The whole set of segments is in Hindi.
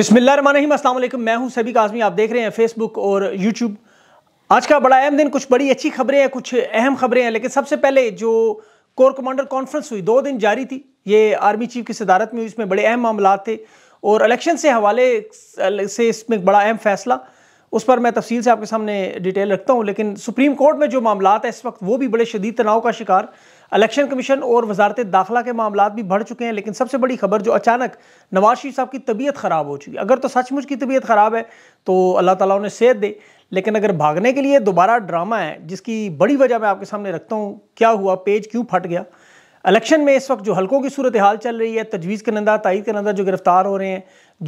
बिस्मिल्लाम मैं हूं सभी काजमी आप देख रहे हैं फेसबुक और यूट्यूब आज का बड़ा अहम दिन कुछ बड़ी अच्छी खबरें हैं कुछ अहम खबरें हैं लेकिन सबसे पहले जो कोर कमांडर कॉन्फ्रेंस हुई दो दिन जारी थी ये आर्मी चीफ की सदारत में हुई इसमें बड़े अहम मामला थे और इलेक्शन से हवाले से इसमें बड़ा अहम फैसला उस पर मैं तफसील से आपके सामने डिटेल रखता हूँ लेकिन सुप्रीम कोर्ट में जो मामला है इस वक्त वो भी बड़े शदीद तनाव का शिकार इलेक्शन कमीशन और वजारत दाखिला के मामला भी बढ़ चुके हैं लेकिन सबसे बड़ी खबर जो अचानक नवाज शरीफ साहब की तबीयत ख़राब हो चुकी है अगर तो सचमुच की तबीयत ख़राब है तो अल्लाह ताला उन्हें सेहत दे लेकिन अगर भागने के लिए दोबारा ड्रामा है जिसकी बड़ी वजह मैं आपके सामने रखता हूँ क्या हुआ पेज क्यों फट गया इलेक्शन में इस वक्त जो हल्कों की सूरत हाल चल रही है तजवीज़ के नंदा तइद नंदा जो गिरफ़्तार हो रहे हैं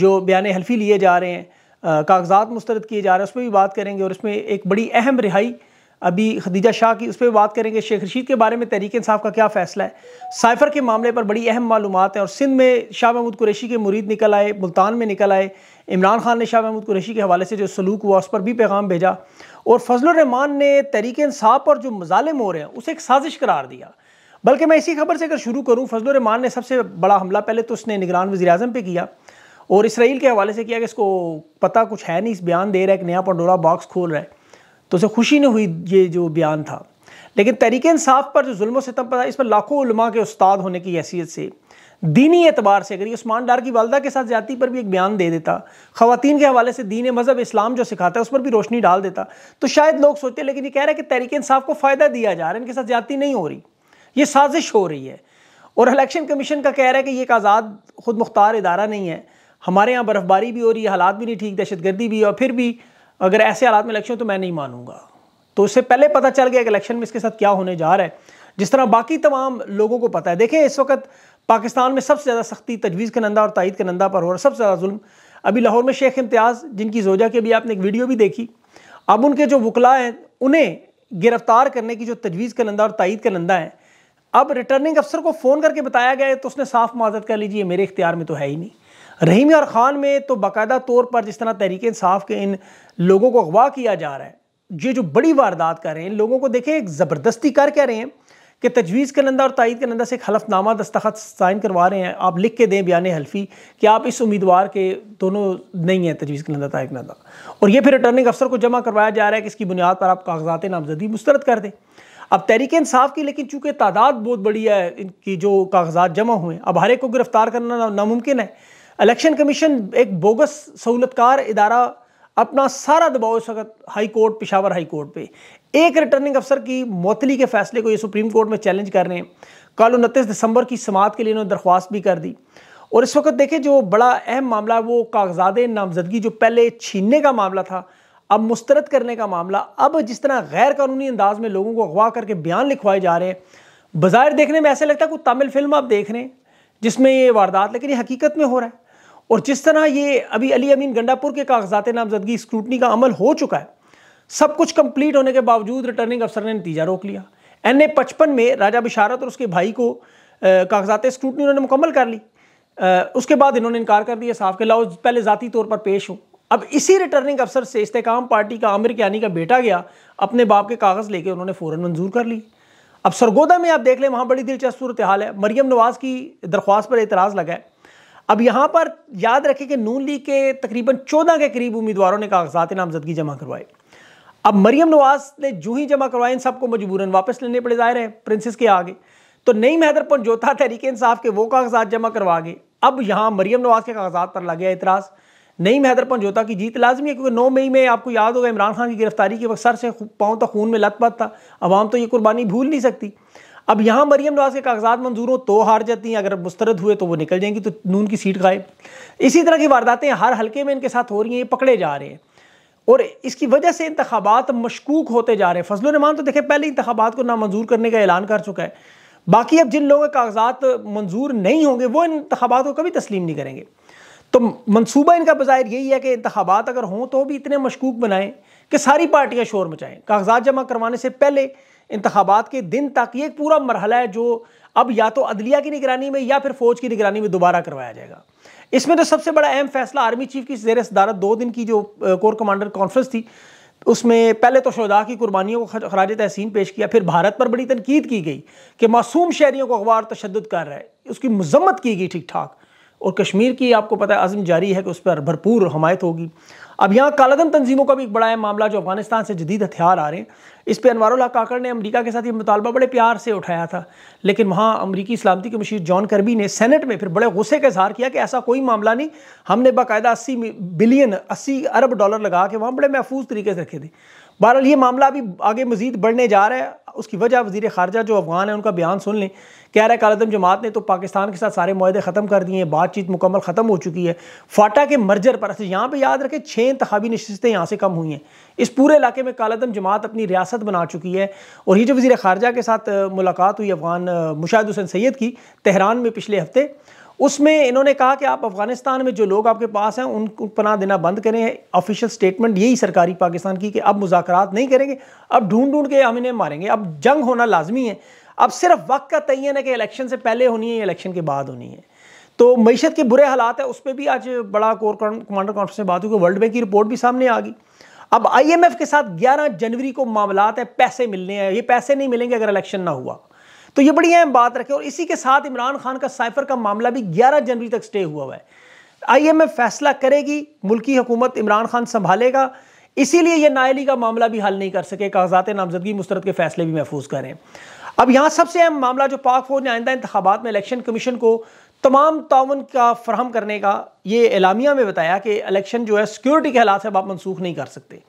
जो बयान हल्फी लिए जा रहे हैं कागजात मुस्तरद किए जा रहे हैं उस पर भी बात करेंगे और इसमें एक बड़ी अहम रिहाई अभी खदीजा शाह की उस पर बात करेंगे शेख रशीद के बारे में तहरीक इंसाफ का क्या फ़ैसला है साइफ़र के मामले पर बड़ी अहम मालूम है और सिंध में शाह महमूद कुरेशी के मुरीद निकल आए मुल्तान में निकल आए इमरान खान ने शाह महमूद कुरेशी के हवाले से जो सलूक हुआ उस पर भी पैगाम भेजा और फजलरहमान ने तहरीक इंसाफ पर जो मजालम हो रहे हैं उसे एक साजिश करार दिया बल्कि मैं इसी खबर से अगर शुरू करूँ फजलरहमान ने सबसे बड़ा हमला पहले तो उसने निगरान वजी अजम पर किया और इसराइल के हवाले से किया कि इसको पता कुछ है नहीं इस बयान दे रहा है एक नया पंडोरा बॉक्स खोल रहा है तो उसे खुशी नहीं हुई ये जो बयान था लेकिन तहरीक इंसाफ पर जो जुल्म सितम पर इस पर लाखों उलमा के उस्ताद होने की हैसियत से दीनी एतबार से अगर ये उस्मान डार की वालदा के साथ ज़्यादा पर भी एक बयान दे देता ख़वान के हवाले से दीन मज़हब इस्लाम जो सिखाता है उस पर भी रोशनी डाल देता तो शायद लोग सोचते लेकिन ये कह रहे हैं कि तहरीक इंसाफ को फ़ायदा दिया जा रहा है इनके साथ ज़्यादा नहीं हो रही ये साजिश हो रही है और इलेक्शन कमीशन का कह रहा है कि ये एक आज़ाद खुद मुख्तार इदारा नहीं है हमारे यहाँ बर्फ़बारी भी हो रही है हालात भी नहीं ठीक दहशत गर्दी भी और फिर भी अगर ऐसे हालात में इलेक्शन तो मैं नहीं मानूंगा तो उससे पहले पता चल गया कि इलेक्शन में इसके साथ क्या होने जा रहा है जिस तरह बाकी तमाम लोगों को पता है देखें इस वक्त पाकिस्तान में सबसे ज़्यादा सख्ती तजवीज़ का नंदा और तायद का नंदा पर हो रहा है सबसे ज़्यादा जुल्म अभी लाहौर में शेख इम्तियाज़ जिनकी जोजा की अभी आपने एक वीडियो भी देखी अब उनके जो वकला हैं उन्हें गिरफ्तार करने की जो तजवीज़ का नंदा और तइद का नंदा है अब रिटर्निंग अफसर को फ़ोन करके बताया गया है तो उसने साफ माजत कर लीजिए मेरे इख्तियार में तो है ही नहीं रहीम यार ख़ान में तो बाकायदा तौर पर जिस तरह तहरीक इंसाफ के इन लोगों को अगवा किया जा रहा है ये जो बड़ी वारदात कर रहे हैं इन लोगों को देखें एक ज़बरदस्ती कर कह रहे हैं कि तजवीज़ नंदा और तइद नंदा से एक हलफनामा दस्तखत साइन करवा रहे हैं आप लिख के दें बयान हल्फी कि आप इस उम्मीदवार के दोनों नहीं हैं तजवीज़ कलंदा तइद कलंदा और ये फिर रिटर्निंग अफसर को जमा करवाया जा रहा है कि इसकी बुनियाद पर आप कागजात नामजदगी मुस्तरद कर दें अब तहरीक इंसाफ की लेकिन चूँकि तादाद बहुत बड़ी है इनकी जो कागजात जमा हुए अब हर एक को गिरफ़्तार करना नामुमकिन है इलेक्शन कमीशन एक बोगस सहूलतकार इदारा अपना सारा दबाव इस वक्त high court Peshawar high court पे एक रिटर्निंग अफसर की मौतली के फैसले को ये सुप्रीम कोर्ट में चैलेंज कर रहे हैं कल उनतीस दिसंबर की समात के लिए इन्होंने दरख्वास्त भी कर दी और इस वक्त देखें जो बड़ा अहम मामला है वो कागजात नामजदगी जो पहले छीनने का मामला था अब मुस्तरद करने का मामला अब जिस तरह गैर कानूनी अंदाज में लोगों को अगवा करके बयान लिखवाए जा रहे हैं बाज़ार देखने में ऐसा लगता है कोई तमिल फिल्म आप देख रहे हैं जिसमें ये वारदात लेकिन ये हकीकत में हो रहा है और जिस तरह ये अभी अली अमीन गंडापुर के कागजात नामजदगी स्क्रूटनी का अमल हो चुका है सब कुछ कंप्लीट होने के बावजूद रिटर्निंग अफसर ने नतीजा रोक लिया एन ए पचपन में राजा बिशारत और उसके भाई को कागजात स्क्रूटनी उन्होंने मुकम्मल कर ली आ, उसके बाद इन्होंने इनकार कर दिया साफ के लाओ पहले ज़ाती तौर पर पेश हूँ अब इसी रिटर्निंग अफसर से इस्तेकाम पार्टी का आमिर कियानी का बेटा गया अपने बाप के कागज़ लेके उन्होंने फ़ौर मंजूर कर ली अब सरगोदा में आप देख लें वहाँ बड़ी दिलचस्प सूरत हाल है मरीम नवाज़ की दरख्वास्त पर एतराज़ लगा है अब यहां पर याद रखें कि नून लीग के तकरीबन चौदह के करीब उम्मीदवारों ने कागजात नामजदगी जमा करवाए अब मरियम नवाज ने जू ही जमा करवाए इन सबको मजबूरन वापस लेने पड़े जाहिर है प्रिंसेस के आगे तो नईम हैदर जोता तहरीक इंसाफ के वो कागजात जमा करवा गए अब यहां मरियम नवाज के कागजात पर लग गया इतराज़ नईम हैदर पंजोता की जीत लाजमी है क्योंकि नौ मई में आपको याद होगा इमरान खान की गिरफ्तारी के वक्त सर से पाँव तक खून में लत पत था अवाम तो ये कुर्बानी भूल नहीं सकती अब यहाँ मरीम नवाज के कागजात मंजूर हो तो हार जाती हैं अगर मुस्तरद हुए तो वो निकल जाएंगी तो नून की सीट गायब इसी तरह की वारदातें हर हल्के में इनके साथ हो रही हैं ये पकड़े जा रहे हैं और इसकी वजह से इंतबात मशकूक होते जा रहे हैं फजल रमान तो देखे पहले इंतबात को नामंजूर करने का ऐलान कर चुका है बाकी अब जिन लोगों के कागजात मंजूर नहीं होंगे वो इन इंतबात को कभी तस्लीम नहीं करेंगे तो मनसूबा इनका बाहिर यही है कि इंतबात अगर हों तो भी इतने मशकूक बनाएं कि सारी पार्टियाँ शोर मचाएँ कागजात जमा करवाने से पहले इंतबात के दिन तक ये एक पूरा मरहला है जो अब या तो अदलिया की निगरानी में या फिर फौज की निगरानी में दोबारा करवाया जाएगा इसमें तो सबसे बड़ा अहम फैसला आर्मी चीफ की जेर सदारत दो दिन की जो कोर कमांडर कॉन्फ्रेंस थी उसमें पहले तो शहदा की कुर्बानियों को खराज तहसीन पेश किया फिर भारत पर बड़ी तनकीद की गई कि मासूम शहरीों को अखबार तशद कर रहा है उसकी मजम्मत की गई ठीक ठाक और कश्मीर की आपको पता है अज़म जारी है कि उस पर भरपूर हमायत होगी अब यहाँ कालादम तंजीमों का भी एक बड़ा है मामला जो अफगानिस्तान से जदीद हथियार आ रहे हैं इस पर अनवर काकड़ ने अमरीका के साथ ये मुतालबा बड़े प्यार से उठाया था लेकिन वहाँ अमरीकी सलामती के मशीर जॉन करबी ने सेनेट में फिर बड़े गुस्से का इजहार किया कि ऐसा कोई मामला नहीं हमने बाकायदा अस्सी बिलियन अस्सी अरब डॉलर लगा के वहाँ बड़े महफूज तरीके से रखे थे बहरहाल ये मामला अभी आगे मजीद बढ़ने जा रहा है उसकी वजह वजीर खारजा जो अफगान है उनका बयान सुन लें कह रहा है कालदम जमात ने तो पाकिस्तान के साथ सारे माहदे ख़त्म कर दिए हैं बातचीत मुकम्मल ख़त्म हो चुकी है फाटा के मर्जर पर अच्छा यहाँ पर याद रखें छः इंतवी नशस्तें यहाँ से कम हुई हैं इस पूरे इलाके में कालदम जमात अपनी रियासत बना चुकी है और ये जो वजी खारजा के साथ मुलाकात हुई अफगान मुशाहिद हुसैन सैद की तहरान में पिछले हफ्ते उसमें इन्होंने कहा कि आप अफगानिस्तान में जो लोग आपके पास हैं उन पनाह देना बंद करें ऑफिशियल स्टेटमेंट यही सरकारी पाकिस्तान की कि अब मुजाकर नहीं करेंगे अब ढूंढ ढूंढ के हम इन्हें मारेंगे अब जंग होना लाजमी है अब सिर्फ वक्त का तयन है कि इलेक्शन से पहले होनी है इलेक्शन के बाद होनी है तो मीशत के बुरे हालात है उस पर भी आज बड़ा कोर कमांडर कॉन्फ्रेंस में बात हुई वर्ल्ड बैंक की रिपोर्ट भी सामने आ गई अब आईएमएफ के साथ 11 जनवरी को मामला है पैसे मिलने हैं ये पैसे नहीं मिलेंगे अगर इलेक्शन ना हुआ तो ये बड़ी अहम बात रखें और इसी के साथ इमरान खान का साइफर का मामला भी ग्यारह जनवरी तक स्टे हुआ हुआ है आईएमएफ फैसला करेगी मुल्की हुकूमत इमरान खान संभालेगा इसीलिए यह नायली का मामला भी हल नहीं कर सके कागजात नामजदगी मुस्तरद के फैसले भी महफूज करें अब यहाँ सबसे अहम मामला जो पाक फौज ने आइंदा इंतबात में इलेक्शन कमीशन को तमाम ताउन का फ्राहम करने का ये एलामिया में बताया कि इलेक्शन जो है सिक्योरिटी के हालात से आप मनसूख नहीं कर सकते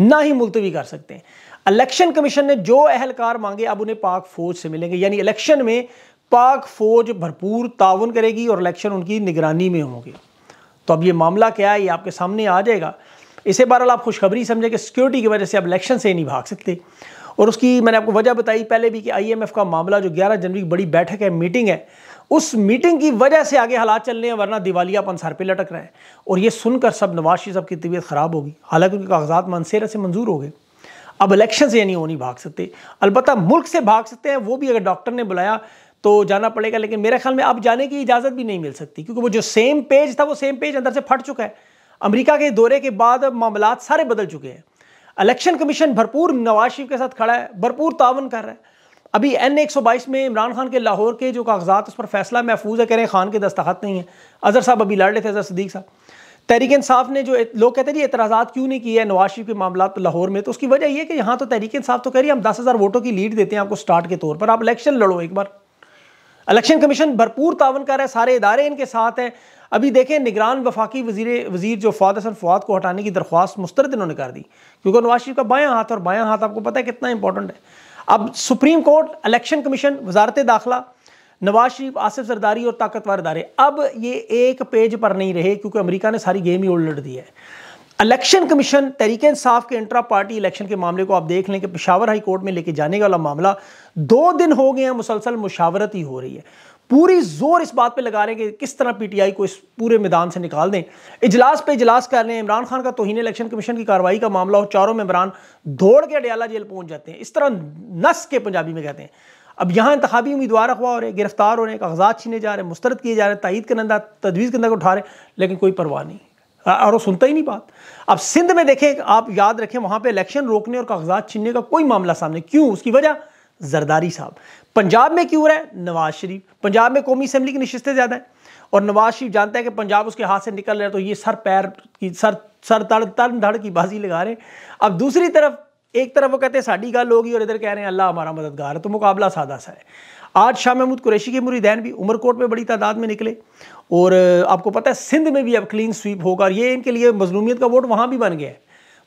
ना ही मुलतवी कर सकते इलेक्शन कमीशन ने जो अहलकार मांगे अब उन्हें पाक फौज से मिलेंगे यानी इलेक्शन में पाक फौज भरपूर ताउन करेगी और इलेक्शन उनकी निगरानी में होंगे तो अब ये मामला क्या है ये आपके सामने आ जाएगा इसे बहरहाल आप खुशखबरी समझें कि सिक्योरिटी की वजह से आप इलेक्शन से नहीं भाग सकते और उसकी मैंने आपको वजह बताई पहले भी कि आईएमएफ का मामला जो 11 जनवरी की बड़ी बैठक है मीटिंग है उस मीटिंग की वजह से आगे हालात चल रहे हैं वरना दिवालियापन सर पे लटक रहे हैं और ये सुनकर सब नवाज शरीफ की तबीयत ख़राब होगी हालांकि उनके कागजात मनसेरा से मंजूर हो गए अब इलेक्शन से यानी वो नहीं भाग सकते अलबत् मुल्क से भाग सकते हैं वो भी अगर डॉक्टर ने बुलाया तो जाना पड़ेगा लेकिन मेरे ख्याल में अब जाने की इजाज़त भी नहीं मिल सकती क्योंकि वो जो सेम पेज था वो सेम पेज अंदर से फट चुका है अमरीका के दौरे के बाद अब मामला सारे बदल चुके हैं इलेक्शन कमीशन भरपूर नवाज शरीफ के साथ खड़ा है भरपूर तावन कर रहा है अभी एन एक सौ बाईस में इमरान खान के लाहौर के जो कागजात उस पर फैसला महफूज है कह रहे हैं खान के दस्तखत नहीं है अजहर साहब अभी लड़ रहे थे अजहर सदीक साहब तहरीक इंसाफ ने जो लोग कहते हैं जी एतराज़ा क्यों नहीं किए नवाज शरीफ के मामला लाहौर में तो उसकी वजह यह कि यहाँ तो तहरीक इंसाफ तो कह रही है हम दस हज़ार वोटों की लीड देते हैं आपको स्टार्ट के तौर पर आप इलेक्शन लड़ो एक बार इलेक्शन कमीशन भरपूर तावन कर रहा है सारे इदारे इनके साथ हैं अभी देखें निगरान वफाकी वजीर वजीर जो फवाद हसन फवाद को हटाने की दरख्वास्त मुस्तरद इन्होंने कर दी क्योंकि नवाज शरीफ का बाया हाथ और बायाँ हाथ आपको पता है कितना इंपॉर्टेंट है अब सुप्रीम कोर्ट इलेक्शन कमीशन वजारत दाखिला नवाज शरीफ आसिफ जरदारी और ताकतवर अदारे अब ये एक पेज पर नहीं रहे क्योंकि अमेरिका ने सारी गेम ही उलट दी है इलेक्शन कमीशन तरीके इंसाफ के इंट्रा पार्टी इलेक्शन के मामले को आप देख लें कि पिशावर हाई कोर्ट में लेके जाने वाला मामला दो दिन हो गए हैं मुसलसल मुशावरत ही हो रही है पूरी जोर इस बात पे लगा रहे हैं कि किस तरह पीटीआई को इस पूरे मैदान से निकाल दें इजलास पे इजलास कर रहे हैं इमरान खान का तोहन इलेक्शन कमीशन की कार्रवाई का मामला हो चारों मेबरान दौड़ के अडयाला जेल पहुंच जाते हैं इस तरह नस के पंजाबी में कहते हैं अब यहाँ इंतबी उम्मीदवार अखवा हो रहे हैं गिरफ्तार हो रहे हैं कागजात छीने जा रहे हैं मुस्तरद किए जा रहे हैं तइद अंदर तजवीज़ के अंदर उठा रहे हैं लेकिन कोई परवाह नहीं और वो सुनता ही नहीं बात अब सिंध में देखें आप याद रखें वहाँ पर इलेक्शन रोकने और कागजात छीनने का कोई मामला सामने क्यों उसकी वजह जरदारी साहब पंजाब में क्यों रहा है नवाज शरीफ पंजाब में कौमी असम्बली की नशस्तें ज़्यादा हैं और नवाज शरीफ जानता है कि पंजाब उसके हाथ से निकल रहे हैं तो ये सर पैर की सर सर तड़ तड़ धड़ की बाजी लगा रहे अब दूसरी तरफ एक तरफ वो कहते हैं साड़ी गल होगी और इधर कह रहे हैं अल्लाह हमारा मददगार है तो मुकाबला सादा सा है आज शाह महमूद कुरैशी के मुरीदैन भी उमरकोट में बड़ी तादाद में निकले और आपको पता है सिंध में भी अब क्लीन स्वीप होगा और ये इनके लिए मजलूमियत का वोट वहाँ भी बन गया है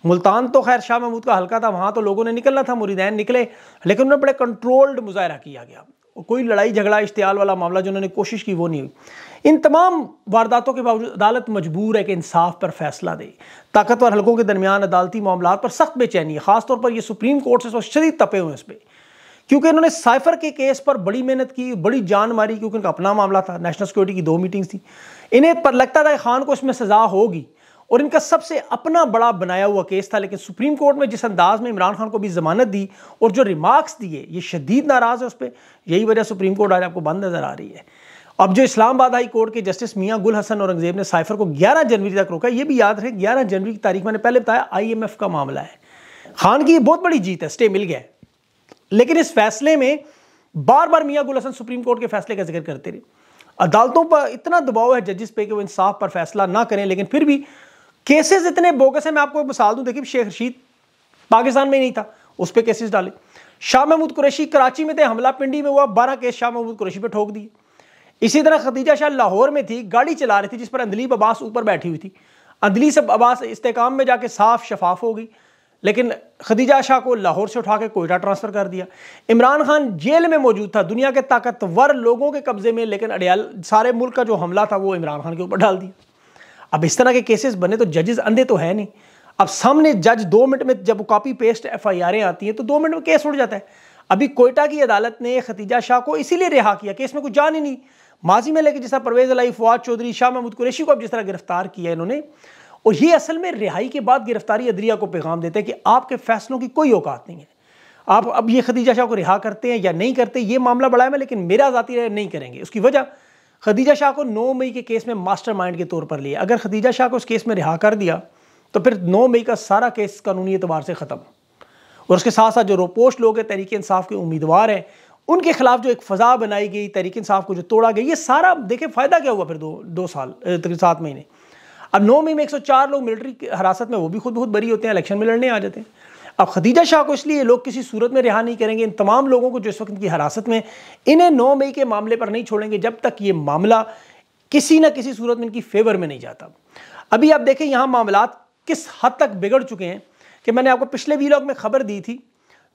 मुल्तान तो खैर शाह महमूद का हल्का था वहाँ तो लोगों ने निकलना था मुरीदैन निकले लेकिन उन्होंने बड़े कंट्रोल्ड मुजाहरा किया गया कोई लड़ाई झगड़ा इश्तियाल वाला मामला जो उन्होंने कोशिश की वो नहीं हुई इन तमाम वारदातों के बावजूद अदालत मजबूर है कि इंसाफ पर फैसला दे ताकतवर हलकों के दरमियान अदालती मामला पर सख्त बेचैनी है खासतौर पर यह सुप्रीम कोर्ट से शदीद तपे हुए हैं इस पर क्योंकि इन्होंने साइफर के केस पर बड़ी मेहनत की बड़ी जान मारी क्योंकि उनका अपना मामला था नेशनल सिक्योरिटी की दो मीटिंग्स थी इन्हें पर लगता था खान को इसमें सजा होगी और इनका सबसे अपना बड़ा बनाया हुआ केस था लेकिन सुप्रीम कोर्ट में जिस अंदाज में इमरान खान को भी जमानत दी और जो रिमार्क्स दिए ये शदीद नाराज़ है उस पर यही वजह सुप्रीम कोर्ट आज आपको बंद नज़र आ रही है अब जो इस्लामाबाद हाई कोर्ट के जस्टिस मियां गुल हसन औरंगजेब ने साइफर को 11 जनवरी तक रोका ये भी याद रहे 11 जनवरी की तारीख मैंने पहले बताया आईएमएफ का मामला है खान की ये बहुत बड़ी जीत है स्टे मिल गया लेकिन इस फैसले में बार बार मियां गुल हसन सुप्रीम कोर्ट के फैसले का जिक्र करते रहे अदालतों पर इतना दबाव है जजिस पे कि वो इंसाफ पर फैसला ना करें लेकिन फिर भी केसेज इतने बोगस हैं मैं आपको मिसाल दूँ देखिए शेख रशीद पाकिस्तान में ही नहीं था उस पर केसेस डाले शाह महमूद कुरैशी कराची में थे हमला पिंडी में हुआ बारह केस शाह महमूद कुरैशी पर ठोक दिए इसी तरह खदीजा शाह लाहौर में थी गाड़ी चला रही थी जिस पर अंदलीब अब्बास ऊपर बैठी हुई थी अंदलीब अब्बास इस्तेकाम में जाके साफ शफाफ हो गई लेकिन खदीजा शाह को लाहौर से उठा के कोयटा ट्रांसफ़र कर दिया इमरान खान जेल में मौजूद था दुनिया के ताकतवर लोगों के कब्ज़े में लेकिन अडियाल सारे मुल्क का जो हमला था वो इमरान खान के ऊपर डाल दिया अब इस तरह के केसेस बने तो जजेस अंधे तो है नहीं अब सामने जज दो मिनट में जब कॉपी पेस्ट एफ आई आरें आती हैं तो दो मिनट में केस उठ जाता है अभी कोयटा की अदालत ने खतीजा शाह को इसीलिए रिहा किया केस में कुछ जान ही नहीं माजी में लेके जिस तरह परवेज अलाई फवाद चौधरी शाह महमूद कुरेशी को अब जिस तरह गिरफ्तार किया इन्होंने और ये असल में रिहाई के बाद गिरफ्तारी अदरिया को पैगाम देते हैं कि आपके फैसलों की कोई औकात नहीं है आप अब ये खदीजा शाह को रिहा करते हैं या नहीं करते ये मामला बड़ा है लेकिन मेरा ज़ाती रहा नहीं करेंगे उसकी वजह खदीजा शाह को 9 मई के केस में मास्टर माइंड के तौर पर लिया अगर खदीजा शाह को उस केस में रिहा कर दिया तो फिर 9 मई का सारा केस कानूनी एतबार से ख़त्म और उसके साथ साथ जो रोपोश लोग हैं तरीके इंसाफ के उम्मीदवार हैं उनके खिलाफ जो एक फ़जा बनाई गई तहरीक साहब को जो तोड़ा गया ये सारा देखें फ़ायदा क्या हुआ फिर दो दो साल तक सात महीने अब नौ मई में एक सौ चार लोग मिलिट्री हिरासत में वो भी खुद बहुत बरी होते हैं इलेक्शन में लड़ने आ जाते हैं अब खदीजा शाह को इसलिए लोग किसी सूरत में रिहा नहीं करेंगे इन तमाम लोगों को जो इस वक्त इनकी हिरासत में इन्हें नौ मई के मामले पर नहीं छोड़ेंगे जब तक ये मामला किसी ना किसी सूरत में इनकी फेवर में नहीं जाता अभी आप देखें यहाँ मामला किस हद तक बिगड़ चुके हैं कि मैंने आपको पिछले वीलॉग में खबर दी थी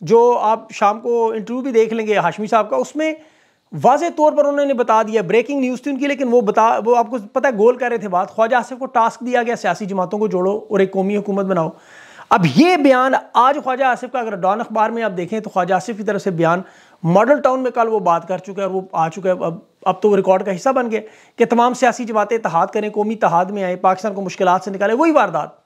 जो आप शाम को इंटरव्यू भी देख लेंगे हाशमी साहब का उसमें वाज तौर पर उन्होंने बता दिया ब्रेकिंग न्यूज़ थी उनकी लेकिन वो बता वो आपको पता है गोल कर रहे थे बात ख्वाजा आसिफ को टास्क दिया गया सियासी जमातों को जोड़ो और एक कौमी हुकूमत बनाओ अब ये बयान आज ख्वाजा आसिफ का अगर डॉन अखबार में आप देखें तो ख्वाजा आसिफ की तरफ से बयान मॉडल टाउन में कल वो बात कर चुका है और वो आ चुका है अब अब तो वो रिकॉर्ड का हिस्सा बन गया कि तमाम सियासी जमातें तहाद करें कौमी तहाद में आए पाकिस्तान को मुश्किल से निकाले वही वारदात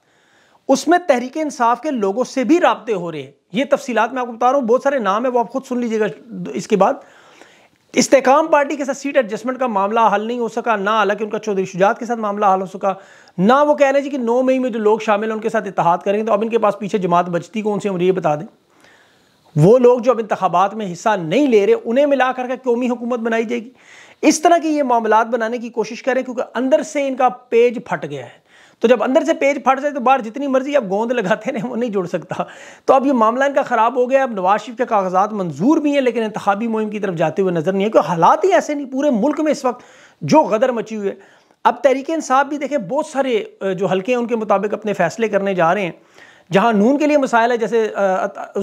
उसमें तहरीक इंसाफ के लोगों से भी रबते हो रहे हैं ये तफसीत मैं आपको बता रहा हूँ बहुत सारे नाम है वो आप खुद सुन लीजिएगा इसके बाद इस्तेकाम पार्टी के साथ सीट एडजस्टमेंट का मामला हल नहीं हो सका ना हालांकि उनका चौधरी शुजात के साथ मामला हल हो सका ना वो कह रहे हैं कि नौ मई में जो लोग शामिल हैं उनके साथ इतिहाद करेंगे तो अब इनके पास पीछे जमात बचती कौन सी हम ये बता दें वो लोग जो अब इंतबात में हिस्सा नहीं ले रहे उन्हें मिला करके कौमी हुकूमत बनाई जाएगी इस तरह की ये मामला बनाने की कोशिश करें क्योंकि अंदर से इनका पेज फट गया है तो जब अंदर से पेज फट जाए तो बाहर जितनी मर्जी आप गोंद लगाते रहे वो नहीं जुड़ सकता तो अब ये मामला इनका ख़राब हो गया अब नवाज शरीफ के कागजात मंजूर भी हैं लेकिन इंतबी मुहिम की तरफ जाते हुए नज़र नहीं है क्योंकि हालात ही ऐसे नहीं पूरे मुल्क में इस वक्त जो गदर मची हुई है अब तहरीक इंसाफ भी देखें बहुत सारे जो हल्के हैं उनके मुताबिक अपने फैसले करने जा रहे हैं जहाँ नून के लिए मसाइल है जैसे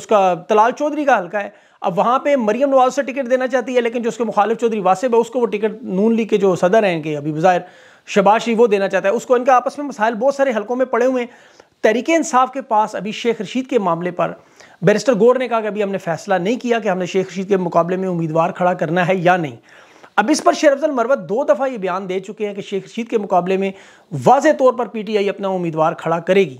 उसका तलाल चौधरी का हल्का है अब वहाँ पे मरियम नवाज से टिकट देना चाहती है लेकिन जो उसके मुखालिफ चौधरी वासिब है उसको वो टिकट नून लीग के जो सदर हैं इनके अभी बज़ाहिर शबाशी वो देना चाहता है उसको इनका आपस में मसाइल बहुत सारे हलकों में पड़े हुए हैं तहरीक इंसाफ के पास अभी शेख रशीद के मामले पर बैरिस्टर गोर ने कहा कि अभी हमने फैसला नहीं किया कि हमने शेख रशीद के मुकाबले में उम्मीदवार खड़ा करना है या नहीं अब इस पर शेर अफजल मरवत दो दफ़ा ये बयान दे चुके हैं कि शेख रशीद के मुकाबले में वाज तौर पर पी टी आई अपना उम्मीदवार खड़ा करेगी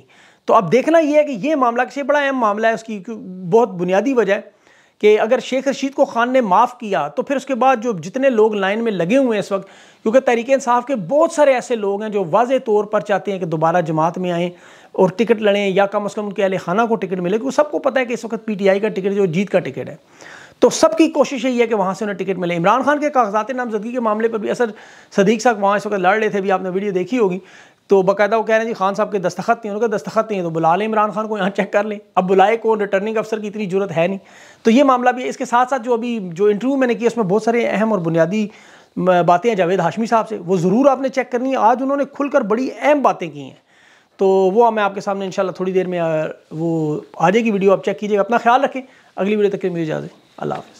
तो अब देखना यह है कि यह मामला किसी बड़ा अहम मामला है उसकी बहुत बुनियादी वजह है कि अगर शेख रशीद को ख़ान ने माफ़ किया तो फिर उसके बाद जो जितने लोग लाइन में लगे हुए हैं इस वक्त क्योंकि तहरीक साहब के बहुत सारे ऐसे लोग हैं जो वाज तौर पर चाहते हैं कि दोबारा जमात में आएँ और टिकट लड़ें या कम अज़ कम उनके अहल खाना को टिकट मिले क्योंकि सबको पता है कि इस वक्त पी टी आई का टिकट जो जीत का टिकट है तो सबकी कोशिश यही है कि वहाँ से उन्हें टिकट मिले इमरान खान के कागजात नामजदगी के मामले पर भी असर सदीक साहब वहाँ इस वक्त लड़ रहे थे भी आपने वीडियो देखी होगी तो बाकायदा वो कह रहे हैं जी खान साहब के दस्तखत नहीं उनका दस्तखत नहीं है तो बुला लें इमरान खान को यहाँ चेक कर लें अब बुलाए कौन रिटर्निंग अफसर की इतनी जरूरत है नहीं तो ये मामला भी है इसके साथ साथ जो अभी जो इंटरव्यू मैंने किया उसमें बहुत सारे अहम और बुनियादी बातें हैं जावेद हाशमी साहब से वो ज़रूर आपने चेक करनी है आज उन्होंने खुलकर बड़ी अहम बातें की हैं तो वो मैं आपके सामने शाला थोड़ी देर में वो आ जाएगी वीडियो आप चेक कीजिएगा अपना ख्याल रखें अगली वीडियो तक के लिए मुझे इजाज़त अल्लाह हाफ़